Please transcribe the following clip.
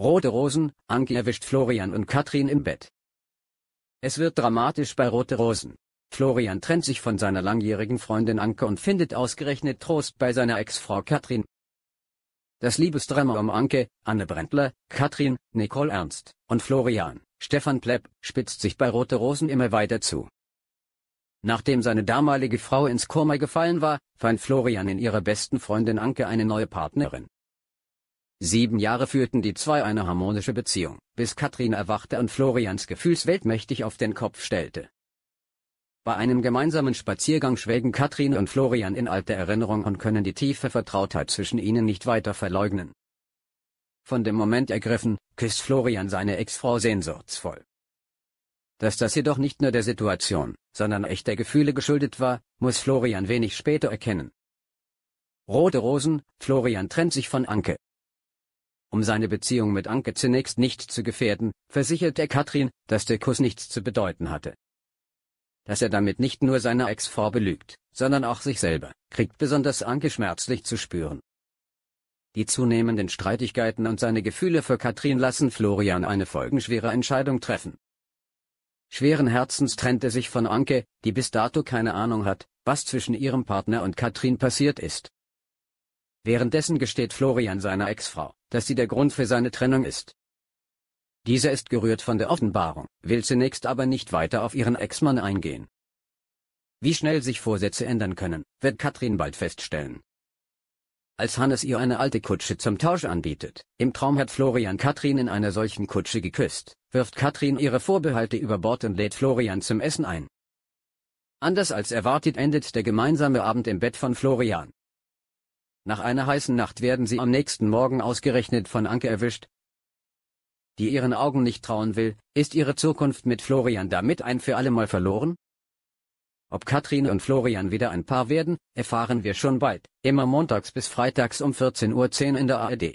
Rote Rosen, Anki erwischt Florian und Katrin im Bett. Es wird dramatisch bei Rote Rosen. Florian trennt sich von seiner langjährigen Freundin Anke und findet ausgerechnet Trost bei seiner Ex-Frau Katrin. Das Liebesdrama um Anke, Anne Brentler, Katrin, Nicole Ernst und Florian, Stefan Plepp, spitzt sich bei Rote Rosen immer weiter zu. Nachdem seine damalige Frau ins Koma gefallen war, fand Florian in ihrer besten Freundin Anke eine neue Partnerin. Sieben Jahre führten die zwei eine harmonische Beziehung, bis Katrin erwachte und Florians Gefühlswelt mächtig auf den Kopf stellte. Bei einem gemeinsamen Spaziergang schwelgen Katrin und Florian in alte Erinnerung und können die tiefe Vertrautheit zwischen ihnen nicht weiter verleugnen. Von dem Moment ergriffen, küsst Florian seine Ex-Frau sehnsuchtsvoll. Dass das jedoch nicht nur der Situation, sondern echter Gefühle geschuldet war, muss Florian wenig später erkennen. Rote Rosen, Florian trennt sich von Anke, um seine Beziehung mit Anke zunächst nicht zu gefährden, versichert er Katrin, dass der Kuss nichts zu bedeuten hatte. Dass er damit nicht nur seine Ex-Frau belügt, sondern auch sich selber, kriegt besonders Anke schmerzlich zu spüren. Die zunehmenden Streitigkeiten und seine Gefühle für Katrin lassen Florian eine folgenschwere Entscheidung treffen. Schweren Herzens trennt er sich von Anke, die bis dato keine Ahnung hat, was zwischen ihrem Partner und Katrin passiert ist. Währenddessen gesteht Florian seiner Ex-Frau, dass sie der Grund für seine Trennung ist. Dieser ist gerührt von der Offenbarung, will zunächst aber nicht weiter auf ihren Ex-Mann eingehen. Wie schnell sich Vorsätze ändern können, wird Katrin bald feststellen. Als Hannes ihr eine alte Kutsche zum Tausch anbietet, im Traum hat Florian Katrin in einer solchen Kutsche geküsst, wirft Katrin ihre Vorbehalte über Bord und lädt Florian zum Essen ein. Anders als erwartet endet der gemeinsame Abend im Bett von Florian, nach einer heißen Nacht werden sie am nächsten Morgen ausgerechnet von Anke erwischt, die ihren Augen nicht trauen will, ist ihre Zukunft mit Florian damit ein für allemal verloren? Ob Katrin und Florian wieder ein Paar werden, erfahren wir schon bald, immer montags bis freitags um 14.10 Uhr in der ARD.